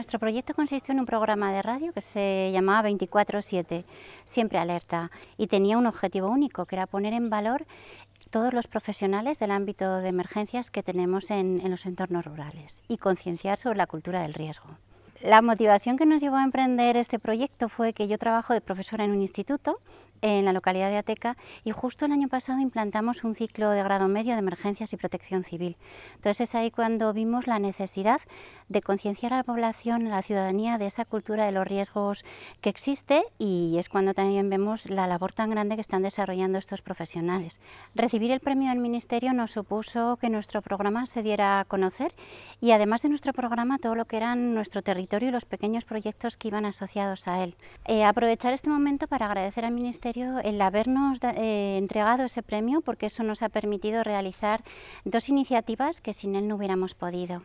Nuestro proyecto consistió en un programa de radio que se llamaba 24-7, siempre alerta, y tenía un objetivo único, que era poner en valor todos los profesionales del ámbito de emergencias que tenemos en, en los entornos rurales y concienciar sobre la cultura del riesgo. La motivación que nos llevó a emprender este proyecto fue que yo trabajo de profesora en un instituto en la localidad de Ateca y justo el año pasado implantamos un ciclo de grado medio de emergencias y protección civil. Entonces es ahí cuando vimos la necesidad de concienciar a la población, a la ciudadanía de esa cultura de los riesgos que existe y es cuando también vemos la labor tan grande que están desarrollando estos profesionales. Recibir el premio del Ministerio nos supuso que nuestro programa se diera a conocer y además de nuestro programa todo lo que era nuestro territorio y los pequeños proyectos que iban asociados a él. Eh, aprovechar este momento para agradecer al Ministerio el habernos eh, entregado ese premio porque eso nos ha permitido realizar dos iniciativas que sin él no hubiéramos podido.